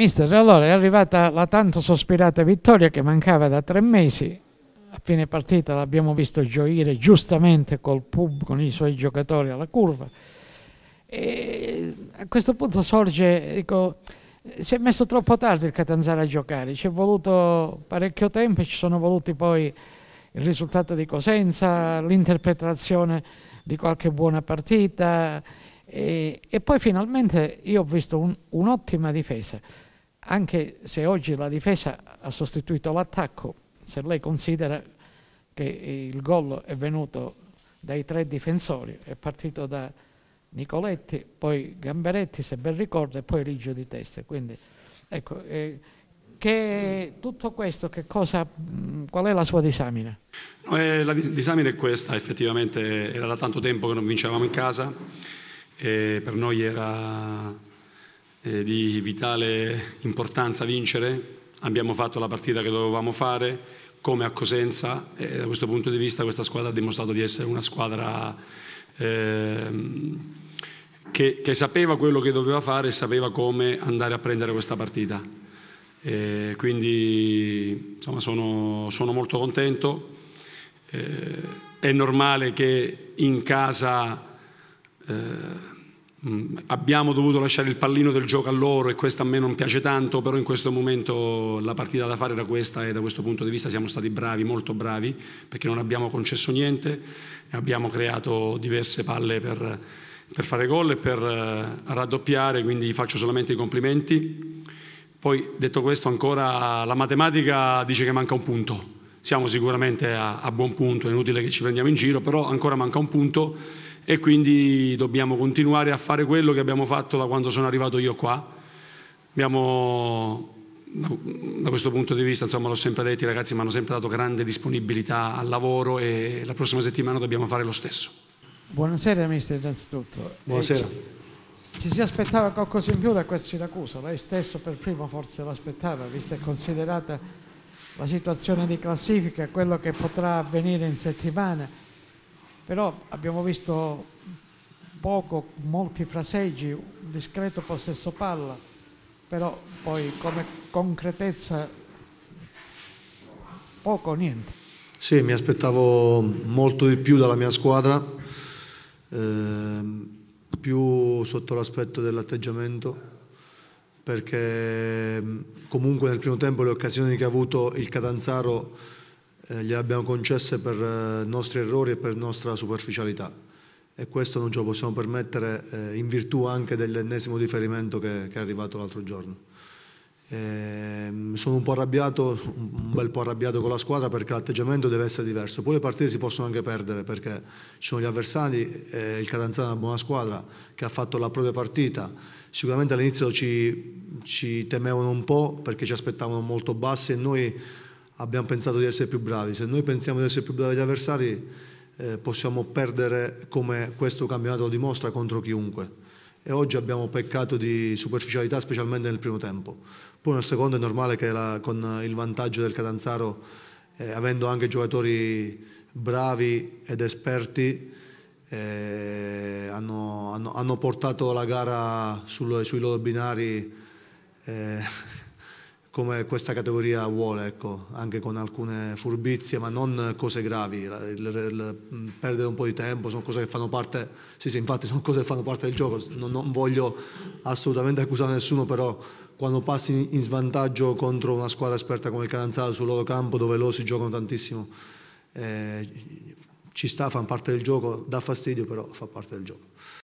Mister, allora è arrivata la tanto sospirata vittoria che mancava da tre mesi. A fine partita l'abbiamo visto gioire giustamente col pub, con i suoi giocatori alla curva. E a questo punto sorge, dico, si è messo troppo tardi il Catanzaro a giocare, ci è voluto parecchio tempo e ci sono voluti poi il risultato di Cosenza, l'interpretazione di qualche buona partita e, e, poi finalmente io ho visto un'ottima difesa anche se oggi la difesa ha sostituito l'attacco, se lei considera che il gol è venuto dai tre difensori, è partito da Nicoletti, poi Gamberetti, se ben ricordo, e poi Riggio di testa. Quindi, ecco, eh, che tutto questo, che cosa, mm, qual è la sua disamina? Eh, la disamina è questa, effettivamente era da tanto tempo che non vincevamo in casa, eh, per noi era eh, di vitale importanza vincere, abbiamo fatto la partita che dovevamo fare, come a Cosenza e da questo punto di vista questa squadra ha dimostrato di essere una squadra eh, che, che, sapeva quello che doveva fare e sapeva come andare a prendere questa partita. E quindi insomma, sono, sono, molto contento. Eh, è normale che in casa... Eh, Mm, abbiamo dovuto lasciare il pallino del gioco a loro e questo a me non piace tanto, però in questo momento la partita da fare era questa e da questo punto di vista siamo stati bravi, molto bravi, perché non abbiamo concesso niente, abbiamo creato diverse palle per, per fare gol e per eh, raddoppiare, quindi faccio solamente i complimenti. Poi detto questo ancora la matematica dice che manca un punto, siamo sicuramente a, a buon punto, è inutile che ci prendiamo in giro, però ancora manca un punto e quindi dobbiamo continuare a fare quello che abbiamo fatto da quando sono arrivato io qua. Abbiamo, da questo punto di vista, insomma, l'ho sempre detto, i ragazzi mi hanno sempre dato grande disponibilità al lavoro e la prossima settimana dobbiamo fare lo stesso. Buonasera mister innanzitutto. Buonasera. Ci, si aspettava qualcosa in più da questo Siracusa, lei stesso per primo forse l'aspettava, vista e considerata la situazione di classifica, quello che potrà avvenire in settimana però abbiamo visto poco, molti fraseggi, un discreto possesso palla, però poi come concretezza poco o niente. Sì, mi aspettavo molto di più dalla mia squadra, eh, più sotto l'aspetto dell'atteggiamento, perché ehm, comunque nel primo tempo le occasioni che ha avuto il Catanzaro eh, abbiamo concesse per eh, nostri errori e per nostra superficialità e questo non ce lo possiamo permettere eh, in virtù anche dell'ennesimo riferimento che, che, è arrivato l'altro giorno. Ehm, sono un po' arrabbiato, un bel po' arrabbiato con la squadra perché l'atteggiamento deve essere diverso. Poi le partite si possono anche perdere perché ci sono gli avversari, eh, il Catanzaro è una buona squadra che ha fatto la propria partita. Sicuramente all'inizio ci, ci temevano un po' perché ci aspettavano molto bassi e noi abbiamo pensato di essere più bravi. Se noi pensiamo di essere più bravi degli avversari, eh, possiamo perdere come questo campionato lo dimostra contro chiunque. E oggi abbiamo peccato di superficialità, specialmente nel primo tempo. Poi nel secondo è normale che la, con il vantaggio del Catanzaro, eh, avendo anche giocatori bravi ed esperti, eh, hanno, hanno, hanno, portato la gara sul, sui loro binari eh, come questa categoria vuole, ecco, anche con alcune furbizie, ma non cose gravi, il, il, il, mm, perdere un po' di tempo, sono cose che fanno parte, sì sì infatti sono cose che fanno parte del gioco, non, non voglio assolutamente accusare nessuno, però quando passi in svantaggio contro una squadra esperta come il Calanzaro sul loro campo, dove loro si giocano tantissimo, eh, ci sta, fa parte del gioco, dà fastidio, però fa parte del gioco.